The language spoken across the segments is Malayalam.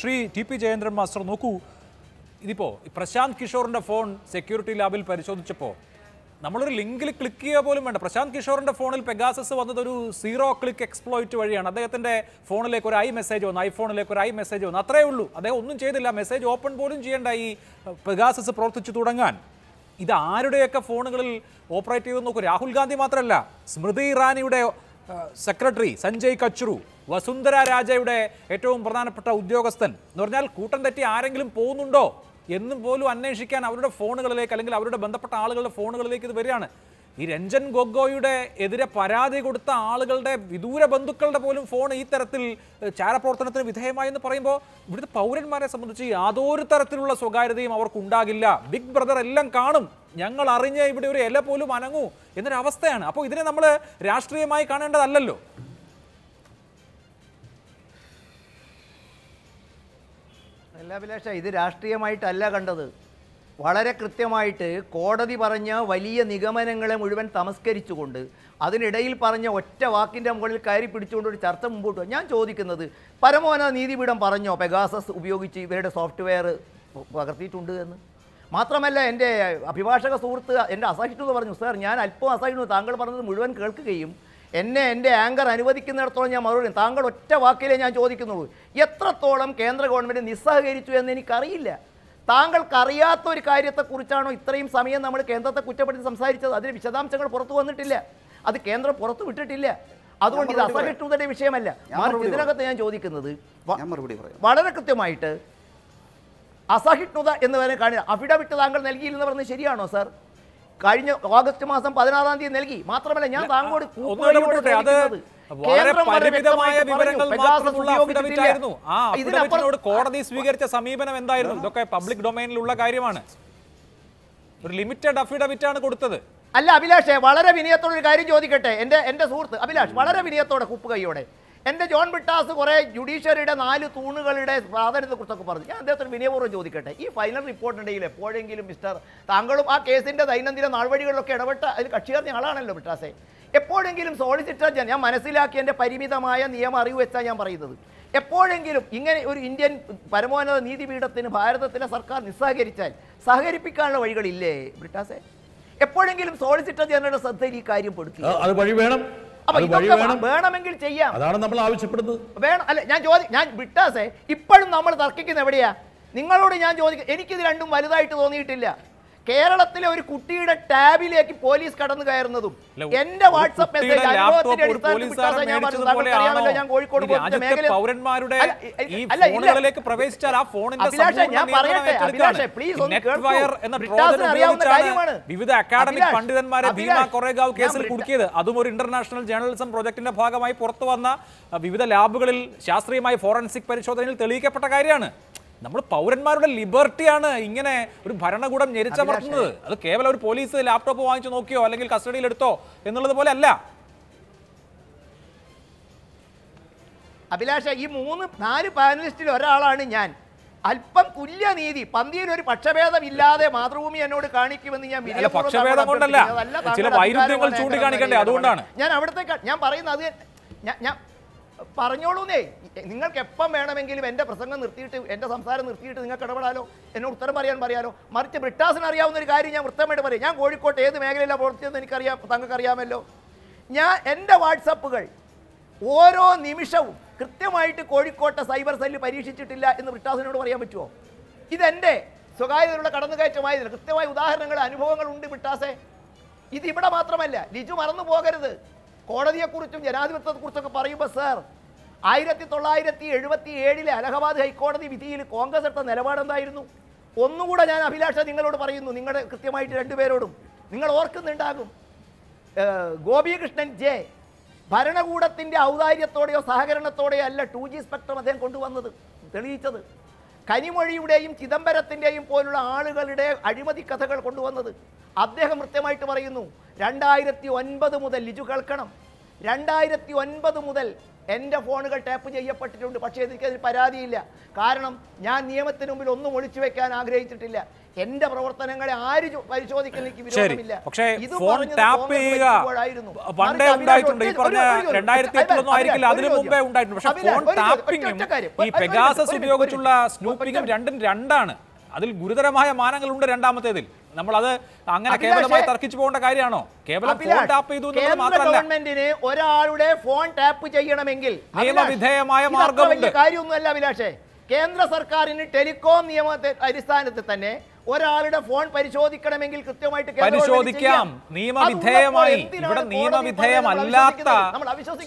Shri T P Jayendran master നോക്കൂ ഇതിപ്പോൾ പ്രശാന്ത് കിഷോറിൻ്റെ ഫോൺ സെക്യൂരിറ്റി ലാബിൽ പരിശോധിച്ചപ്പോൾ നമ്മളൊരു ലിങ്കിൽ ക്ലിക്ക് ചെയ്യുക പോലും വേണ്ട പ്രശാന്ത് കിഷോറിൻ്റെ ഫോണിൽ പെഗാസസ് വന്നത് ഒരു സീറോ ക്ലിക്ക് എക്സ്പ്ലോയിറ്റ് വഴിയാണ് അദ്ദേഹത്തിൻ്റെ ഫോണിലേക്ക് ഒരു ഐ മെസ്സേജ് വന്നു ഐഫോണിലേക്ക് ഒരു ഐ മെസ്സേജ് വന്നു അത്രേ ഉള്ളൂ അദ്ദേഹം ഒന്നും ചെയ്തില്ല മെസ്സേജ് ഓപ്പൺ പോലും ചെയ്യേണ്ട ഈ പെഗാസസ് പ്രവർത്തിച്ചു തുടങ്ങാൻ ഇത് ആരുടെയൊക്കെ ഫോണുകളിൽ ഓപ്പറേറ്റ് ചെയ്തു നോക്കൂ രാഹുൽ ഗാന്ധി മാത്രമല്ല സ്മൃതി ഇറാനിയുടെ സെക്രട്ടറി സഞ്ജയ് കച്ചുറു വസുന്ധര രാജയുടെ ഏറ്റവും പ്രധാനപ്പെട്ട ഉദ്യോഗസ്ഥൻ എന്ന് പറഞ്ഞാൽ കൂട്ടം തെറ്റി ആരെങ്കിലും പോകുന്നുണ്ടോ എന്നും പോലും അന്വേഷിക്കാൻ അവരുടെ ഫോണുകളിലേക്ക് അല്ലെങ്കിൽ അവരുടെ ബന്ധപ്പെട്ട ആളുകളുടെ ഫോണുകളിലേക്ക് ഇത് വരികയാണ് ഈ രഞ്ജൻ ഗൊഗോയുടെ എതിരെ പരാതി കൊടുത്ത ആളുകളുടെ വിദൂര ബന്ധുക്കളുടെ പോലും ഫോൺ ഈ തരത്തിൽ ചാരപ്രവർത്തനത്തിന് വിധേയമായി എന്ന് പറയുമ്പോൾ ഇവിടുത്തെ പൗരന്മാരെ സംബന്ധിച്ച് യാതൊരു തരത്തിലുള്ള സ്വകാര്യതയും ഉണ്ടാകില്ല ബിഗ് ബ്രദർ എല്ലാം കാണും ഞങ്ങൾ അറിഞ്ഞ് ഇവിടെ ഒരു ഇല പോലും അനങ്ങൂ എന്നൊരവസ്ഥയാണ് അപ്പോൾ ഇതിനെ നമ്മൾ രാഷ്ട്രീയമായി കാണേണ്ടതല്ലല്ലോ അല്ല അഭിലാഷ ഇത് രാഷ്ട്രീയമായിട്ടല്ല കണ്ടത് വളരെ കൃത്യമായിട്ട് കോടതി പറഞ്ഞ വലിയ നിഗമനങ്ങളെ മുഴുവൻ തമസ്കരിച്ചുകൊണ്ട് അതിനിടയിൽ പറഞ്ഞ ഒറ്റ വാക്കിൻ്റെ മുകളിൽ കയറി പിടിച്ചുകൊണ്ട് ഒരു ചർച്ച മുമ്പോട്ട് ഞാൻ ചോദിക്കുന്നത് പരമോന നീതിപീഠം പറഞ്ഞോ പെഗാസസ് ഉപയോഗിച്ച് ഇവരുടെ സോഫ്റ്റ്വെയർ പകർത്തിയിട്ടുണ്ട് എന്ന് മാത്രമല്ല എൻ്റെ അഭിഭാഷക സുഹൃത്ത് എൻ്റെ അസഹിഷ്ണുത പറഞ്ഞു സാർ ഞാൻ അല്പം അസഹിഷ്ണു താങ്കൾ പറഞ്ഞത് മുഴുവൻ കേൾക്കുകയും എന്നെ എൻ്റെ ആങ്കർ അനുവദിക്കുന്നിടത്തോളം ഞാൻ മറുപടി താങ്കൾ ഒറ്റ വാക്കിലേ ഞാൻ ചോദിക്കുന്നുള്ളൂ എത്രത്തോളം കേന്ദ്ര ഗവൺമെൻറ് നിസ്സഹകരിച്ചു എന്ന് എനിക്കറിയില്ല താങ്കൾക്കറിയാത്ത ഒരു കാര്യത്തെക്കുറിച്ചാണോ ഇത്രയും സമയം നമ്മൾ കേന്ദ്രത്തെ കുറ്റപ്പെടുത്തി സംസാരിച്ചത് അതിന് വിശദാംശങ്ങൾ പുറത്തു വന്നിട്ടില്ല അത് കേന്ദ്രം പുറത്തു വിട്ടിട്ടില്ല അതുകൊണ്ട് ഇത് അസഹിഷ്ണുതയുടെ വിഷയമല്ല ഇതിനകത്ത് ഞാൻ ചോദിക്കുന്നത് വളരെ കൃത്യമായിട്ട് അസഹിഷ്ണുത എന്ന് പറയുന്നത് കാണുക അഫിഡവിറ്റ് താങ്കൾ നൽകിയില്ലെന്ന് പറഞ്ഞത് ശരിയാണോ സാർ കഴിഞ്ഞ ഓഗസ്റ്റ് മാസം പതിനാറാം തീയതി നൽകി മാത്രമല്ല ഞാൻ താങ്കോട് കോടതി സ്വീകരിച്ച സമീപനം എന്തായിരുന്നു ഇതൊക്കെ പബ്ലിക് ഡൊമൈനിലുള്ള കാര്യമാണ് ഒരു ലിമിറ്റഡ് അഫിഡവിറ്റ് ആണ് കൊടുത്തത് അല്ല അഭിലാഷേ വളരെ വിനയത്തോടെ ഒരു കാര്യം ചോദിക്കട്ടെ എന്റെ എന്റെ സുഹൃത്ത് അഭിലാഷ് വളരെ വിനയത്തോടെ കുപ്പ് കൈയോടെ എൻ്റെ ജോൺ ബിട്ടാസ് കുറേ ജുഡീഷ്യറിയുടെ നാല് തൂണുകളുടെ പ്രാധാന്യത്തെക്കുറിച്ചൊക്കെ പറഞ്ഞു ഞാൻ അദ്ദേഹത്തിന് വിനയപൂർവ്വം ചോദിക്കട്ടെ ഈ ഫൈനൽ റിപ്പോർട്ടിനിടയിൽ എപ്പോഴെങ്കിലും മിസ്റ്റർ താങ്കളും ആ കേസിൻ്റെ ദൈനംദിന നാൾവഴികളിലൊക്കെ ഇടപെട്ട അതിൽ കക്ഷികാർന്ന ആളാണല്ലോ ബിട്ടാസെ എപ്പോഴെങ്കിലും സോളിസിറ്റർ ജനറൽ ഞാൻ മനസ്സിലാക്കി എൻ്റെ പരിമിതമായ നിയമ അറിവ് വെച്ചാണ് ഞാൻ പറയുന്നത് എപ്പോഴെങ്കിലും ഇങ്ങനെ ഒരു ഇന്ത്യൻ പരമോന്നത നീതിപീഠത്തിന് ഭാരതത്തിലെ സർക്കാർ നിസ്സഹകരിച്ചാൽ സഹകരിപ്പിക്കാനുള്ള വഴികളില്ലേ ബ്രിട്ടാസെ എപ്പോഴെങ്കിലും സോളിസിറ്റർ ജനറലിന്റെ ശ്രദ്ധയിൽ ഈ കാര്യം പെടുത്തി അത് വഴി വേണം അപ്പൊ ഇതൊക്കെ വേണമെങ്കിൽ ചെയ്യാം അതാണ് നമ്മൾ ആവശ്യപ്പെടുന്നത് വേണം അല്ല ഞാൻ ചോദി ഞാൻ വിട്ടാസേ ഇപ്പോഴും നമ്മൾ തർക്കിക്കുന്ന എവിടെയാ നിങ്ങളോട് ഞാൻ ചോദിക്കും എനിക്കിത് രണ്ടും വലുതായിട്ട് തോന്നിയിട്ടില്ല കേരളത്തിലെ ഒരു കുട്ടിയുടെ ടാബിലേക്ക് പോലീസ് കടന്നു കയറുന്നതും എന്റെ വാട്സപ്പ് മെസ്സേജ് ഞാൻ കോഴിക്കോട് പൗരന്മാരുടെ പ്രവേശിച്ചാൽ ആ ഞാൻ പ്ലീസ് അറിയാവുന്ന കാര്യമാണ് വിവിധ പണ്ഡിതന്മാരെ കേസിൽ കുടുക്കിയത് ഇന്റർനാഷണൽ ജേർണലിസം പ്രൊജക്ടിന്റെ ഭാഗമായി പുറത്തു വന്ന വിവിധ ലാബുകളിൽ ശാസ്ത്രീയമായി ഫോറൻസിക് പരിശോധനയിൽ തെളിയിക്കപ്പെട്ട കാര്യമാണ് നമ്മൾ പൗരന്മാരുടെ ലിബർട്ടിയാണ് ഇങ്ങനെ ഒരു ഭരണകൂടം ഞെരിച്ചമർത്തുന്നത് അത് കേവലം ഒരു പോലീസ് ലാപ്ടോപ്പ് വാങ്ങിച്ചു നോക്കിയോ അല്ലെങ്കിൽ കസ്റ്റഡിയിൽ എടുത്തോ എന്നുള്ളത് പോലെ അല്ല അഭിലാഷ ഈ മൂന്ന് നാല് പാനലിസ്റ്റിൽ ഒരാളാണ് ഞാൻ അല്പം നീതി പന്തിയിൽ ഒരു പക്ഷഭേദം ഇല്ലാതെ മാതൃഭൂമി എന്നോട് കാണിക്കുമെന്ന് ഞാൻ പക്ഷഭേദം ഞാൻ അവിടത്തെ ഞാൻ പറയുന്നത് അത് ഞാൻ പറഞ്ഞോളൂന്നേ നിങ്ങൾക്ക് എപ്പം വേണമെങ്കിലും എൻ്റെ പ്രസംഗം നിർത്തിയിട്ട് എൻ്റെ സംസാരം നിർത്തിയിട്ട് നിങ്ങൾക്ക് ഇടപെടാലോ എന്നോട് ഉത്തരം പറയാൻ പറയാലോ മറിച്ച് ബ്രിട്ടാസിന് അറിയാവുന്ന ഒരു കാര്യം ഞാൻ വൃത്തമായിട്ട് പറയും ഞാൻ കോഴിക്കോട്ട് ഏത് മേഖലയിലാണ് പ്രവർത്തിച്ചതെന്ന് എനിക്കറിയാം അറിയാമല്ലോ ഞാൻ എൻ്റെ വാട്സപ്പുകൾ ഓരോ നിമിഷവും കൃത്യമായിട്ട് കോഴിക്കോട്ടെ സൈബർ സെല്ല് പരീക്ഷിച്ചിട്ടില്ല എന്ന് ബ്രിട്ടാസിനോട് പറയാൻ പറ്റുമോ ഇതെൻ്റെ സ്വകാര്യതയുള്ള കടന്നുകയറ്റമായതിന് കൃത്യമായ ഉദാഹരണങ്ങൾ അനുഭവങ്ങളുണ്ട് ബ്രിട്ടാസെ ഇത് ഇവിടെ മാത്രമല്ല ലിജു മറന്നു പോകരുത് കോടതിയെക്കുറിച്ചും ജനാധിപത്യത്തെക്കുറിച്ചൊക്കെ പറയുമ്പോൾ സാർ ആയിരത്തി തൊള്ളായിരത്തി എഴുപത്തി ഏഴിലെ അലഹബാദ് ഹൈക്കോടതി വിധിയിൽ കോൺഗ്രസ് എടുത്ത നിലപാടെന്തായിരുന്നു ഒന്നുകൂടെ ഞാൻ അഭിലാഷ നിങ്ങളോട് പറയുന്നു നിങ്ങളുടെ കൃത്യമായിട്ട് രണ്ടുപേരോടും നിങ്ങൾ ഓർക്കുന്നുണ്ടാകും ഗോപികൃഷ്ണൻ ജെ ഭരണകൂടത്തിൻ്റെ ഔദാര്യത്തോടെയോ സഹകരണത്തോടെയോ അല്ല ടു ജി സ്പെക്ട്രം അദ്ദേഹം കൊണ്ടുവന്നത് തെളിയിച്ചത് കനിമൊഴിയുടെയും ചിദംബരത്തിൻ്റെയും പോലുള്ള ആളുകളുടെ അഴിമതി കഥകൾ കൊണ്ടുവന്നത് അദ്ദേഹം കൃത്യമായിട്ട് പറയുന്നു രണ്ടായിരത്തി ഒൻപത് മുതൽ ലിജു കേൾക്കണം രണ്ടായിരത്തി ഒൻപത് മുതൽ എൻ്റെ ഫോണുകൾ ടാപ്പ് ചെയ്യപ്പെട്ടിട്ടുണ്ട് പക്ഷേ എനിക്കതിൽ പരാതിയില്ല കാരണം ഞാൻ നിയമത്തിന് മുമ്പിൽ ഒന്നും ഒളിച്ചു വെക്കാൻ ആഗ്രഹിച്ചിട്ടില്ല എന്റെ പ്രവർത്തനങ്ങളെ ആര് പരിശോധിക്കാൻ വിരോധമില്ല ഫോൺ ടാപ്പ് ഉണ്ടായിട്ടുണ്ട് അതിനു മുമ്പേ ഉണ്ടായിട്ടുണ്ട് ഫോൺ ഈ പെഗാസസ് ഉപയോഗിച്ചുള്ള സ്നൂപ്പിംഗും രണ്ടും രണ്ടാണ് അതിൽ ഗുരുതരമായ മാനങ്ങളുണ്ട് രണ്ടാമത്തേതിൽ നമ്മളത് അങ്ങനെ കേവലമായി തർക്കിച്ചു പോകേണ്ട കാര്യമാണോ കേവലം ഫോൺ ടാപ്പ് ചെയ്തു ഗവൺമെന്റിന് ഒരാളുടെ ഫോൺ ടാപ്പ് ചെയ്യണമെങ്കിൽ നിയമവിധേയമായ മാർഗം കാര്യമൊന്നുമല്ല അഭിലാഷേ കേന്ദ്ര സർക്കാരിന് ടെലികോം നിയമ അടിസ്ഥാനത്തിൽ തന്നെ ഒരാളുടെ ഫോൺ പരിശോധിക്കണമെങ്കിൽ കൃത്യമായിട്ട് പരിശോധിക്കാം നിയമവിധേയമായി ഇവിടെ നിയമവിധേയമല്ലാത്ത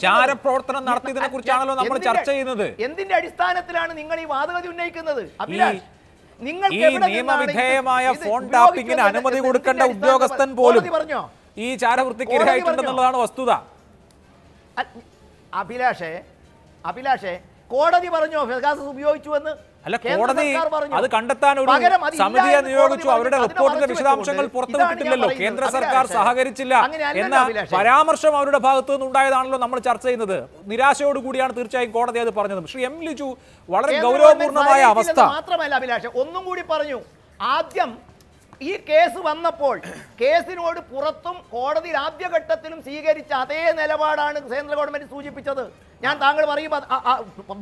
ചാരപ്രവർത്തനം നടത്തിയതിനെ കുറിച്ചാണല്ലോ നമ്മൾ ചർച്ച ചെയ്യുന്നത് എന്തിന്റെ അടിസ്ഥാനത്തിലാണ് നിങ്ങൾ ഈ വാദഗതി ഉന്നയിക്കുന്നത് ഈ നിയമവിധേയമായ ഫോൺ ടാപ്പിങ്ങിന് അനുമതി കൊടുക്കേണ്ട ഉദ്യോഗസ്ഥൻ പോലും ഈ ചാരവൃത്തിക്ക് ഇരയായിട്ടുണ്ടെന്നുള്ളതാണ് വസ്തുത അഭിലാഷേ അഭിലാഷേ കോടതി പറഞ്ഞോ ഉപയോഗിച്ചു ഉപയോഗിച്ചുവെന്ന് അല്ല കോടതി അത് കണ്ടെത്താൻ ഒരു സമിതിയെ നിയോഗിച്ചു അവരുടെ റിപ്പോർട്ടിന്റെ വിശദാംശങ്ങൾ പുറത്തുവിട്ടിട്ടില്ലല്ലോ കേന്ദ്ര സർക്കാർ സഹകരിച്ചില്ല എന്ന പരാമർശം അവരുടെ ഭാഗത്തു നിന്നുണ്ടായതാണല്ലോ നമ്മൾ ചർച്ച ചെയ്യുന്നത് നിരാശയോടുകൂടിയാണ് കൂടിയാണ് തീർച്ചയായും കോടതി അത് പറഞ്ഞത് ശ്രീ എം ലിജു വളരെ ഗൗരവപൂർണമായ അവസ്ഥ മാത്രമല്ല അഭിലാഷ ഒന്നും കൂടി പറഞ്ഞു ആദ്യം ഈ കേസ് വന്നപ്പോൾ കേസിനോട് പുറത്തും കോടതി ആദ്യഘട്ടത്തിലും സ്വീകരിച്ച അതേ നിലപാടാണ് കേന്ദ്ര ഗവൺമെന്റ് സൂചിപ്പിച്ചത് ഞാൻ താങ്കൾ പറയുമ്പോൾ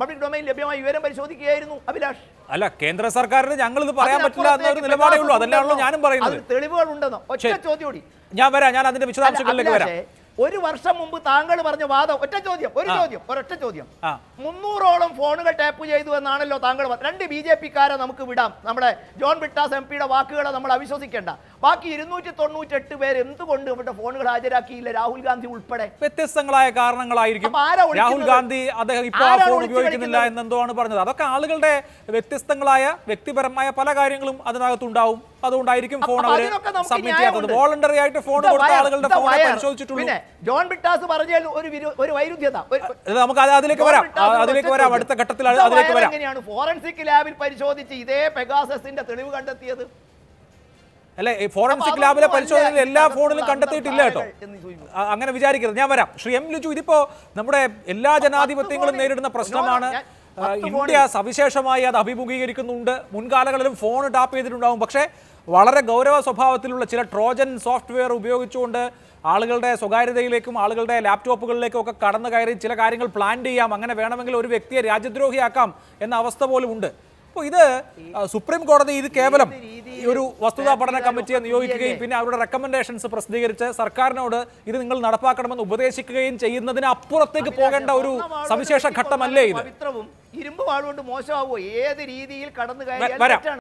പബ്ലിക് ഡൊമൈൻ ലഭ്യമായ വിവരം പരിശോധിക്കുകയായിരുന്നു അഭിലാഷ് അല്ല കേന്ദ്ര സർക്കാരിന് ഞങ്ങൾ ഇത് പറയാൻ പറ്റില്ല എന്നൊരു നിലപാടേ ഉള്ളൂ ഞാനും പറയുന്നത് തെളിവുകൾ ഉണ്ടെന്നോ ഒറ്റ ചോദ്യം ഞാൻ വരാം ഞാൻ അതിന്റെ വിശദാംശങ്ങളിലേക്ക് വരാം ഒരു വർഷം മുമ്പ് താങ്കൾ പറഞ്ഞ വാദം ഒറ്റ ചോദ്യം ഒരു ചോദ്യം ഒരൊറ്റ ചോദ്യം മുന്നൂറോളം ഫോണുകൾ ടാപ്പ് ചെയ്തു എന്നാണല്ലോ താങ്കൾ രണ്ട് ബി ജെ പിക്കാരെ നമുക്ക് വിടാം നമ്മുടെ ജോൺ ബിട്ടാസ് എം പിയുടെ വാക്കുകളെ നമ്മൾ അവിശ്വസിക്കേണ്ട ബാക്കി ഇരുന്നൂറ്റി എട്ട് പേര് എന്തുകൊണ്ട് ഇവരുടെ ഫോണുകൾ ഹാജരാക്കിയില്ല രാഹുൽ ഗാന്ധി ഉൾപ്പെടെ വ്യത്യസ്തങ്ങളായ കാരണങ്ങളായിരിക്കും രാഹുൽ ഗാന്ധി അദ്ദേഹം ഇപ്പോൾ ആ ഫോൺ ഉപയോഗിക്കുന്നില്ല എന്നെന്തോ ആണ് പറഞ്ഞത് അതൊക്കെ ആളുകളുടെ വ്യത്യസ്തങ്ങളായ വ്യക്തിപരമായ പല കാര്യങ്ങളും അതിനകത്തുണ്ടാവും അതുകൊണ്ടായിരിക്കും ഫോൺ അവർ സബ്മിറ്റ് ചെയ്യാത്തത് വോളണ്ടറി ആയിട്ട് ഫോൺ കൊടുത്ത ആളുകളുടെ ഫോൺ പരിശോധിച്ചിട്ടുള്ളൂ ജോൺ ബിട്ടാസ് പറഞ്ഞ ഒരു ഒരു വൈരുദ്ധ്യത നമുക്ക് അതിലേക്ക് വരാം അതിലേക്ക് വരാം അടുത്ത ഘട്ടത്തിൽ അതിലേക്ക് വരാം ഫോറൻസിക് ലാബിൽ പരിശോധിച്ച് ഇതേ പെഗാസസിന്റെ തെളിവ് കണ്ടെത്തിയത് ഈ ഫോറൻസിക് ലാബിലെ പരിശോധനയിൽ എല്ലാ ഫോണിലും കണ്ടെത്തിയിട്ടില്ല കേട്ടോ അങ്ങനെ വിചാരിക്കരുത് ഞാൻ വരാം ശ്രീ എം ലുജു ഇതിപ്പോ നമ്മുടെ എല്ലാ ജനാധിപത്യങ്ങളും നേരിടുന്ന പ്രശ്നമാണ് ഇന്ത്യ സവിശേഷമായി അത് അഭിമുഖീകരിക്കുന്നുണ്ട് മുൻകാലങ്ങളിലും ഫോൺ ടാപ്പ് ചെയ്തിട്ടുണ്ടാവും പക്ഷേ വളരെ ഗൗരവ സ്വഭാവത്തിലുള്ള ചില ട്രോജൻ സോഫ്റ്റ്വെയർ ഉപയോഗിച്ചുകൊണ്ട് ആളുകളുടെ സ്വകാര്യതയിലേക്കും ആളുകളുടെ ലാപ്ടോപ്പുകളിലേക്കും ഒക്കെ കടന്നു കയറി ചില കാര്യങ്ങൾ പ്ലാൻ ചെയ്യാം അങ്ങനെ വേണമെങ്കിൽ ഒരു വ്യക്തിയെ രാജ്യദ്രോഹിയാക്കാം എന്ന അവസ്ഥ പോലും ഉണ്ട് അപ്പോൾ ഇത് സുപ്രീം കോടതി ഇത് കേവലം ഒരു വസ്തുതാ പഠന കമ്മിറ്റിയെ നിയോഗിക്കുകയും പിന്നെ അവരുടെ റെക്കമെൻഡേഷൻസ് പ്രസിദ്ധീകരിച്ച് സർക്കാരിനോട് ഇത് നിങ്ങൾ നടപ്പാക്കണമെന്ന് ഉപദേശിക്കുകയും ചെയ്യുന്നതിന് അപ്പുറത്തേക്ക് പോകേണ്ട ഒരു സവിശേഷ ഘട്ടമല്ലേ ഇത് ഇരുമ്പ് വാളുകൊണ്ട് മോശമാവോ ഏത് രീതിയിൽ കടന്നു കയറി